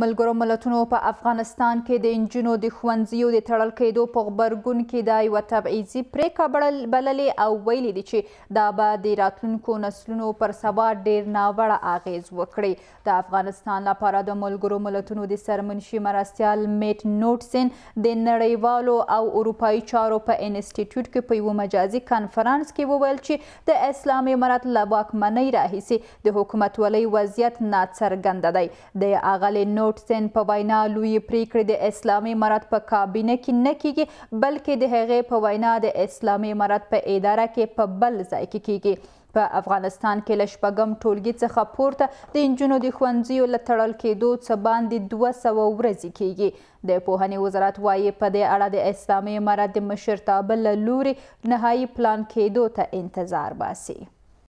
ملګرو ملتونو په افغانستان کې د انجنونو د ښوونځیو د تړل کېدو په غبرګون کې د یو تبعیضي پریکړه بللې او ویلي دي چې دا به د راتلونکو نسلونو پر سبا ډیر ناوړه اغیز وکړي د افغانستان لپاره د ملګرو ملتونو د سرمنشي مرستيال میټ نوټسن د نړیوالو او اروپایي چارو په انسټیټیوټ کې په یو مجازي کانفرنس کې وویل چې د اسلامي امارت له واکمنۍ راهیسې د حکومتولۍ وضعیت ناڅرګند دی د اغلی نوټسن په وینا لوی پریکړې د اسلامي امارات په کابینه کې نه کیږي بلکې د هغې په وینا د اسلامي امارات په اداره کې په بل ځای کې کیږي په افغانستان کې لشپګم ټولګي څخه پورته د انجونو د خوندزیو لټړل کېدو څخه باندې 200 ورځې کیږي د پوهنې وزارت وایي په دې اړه د اسلامي امارات د مشرتابه له لوري نهایی پلان کېدو ته انتظار باسي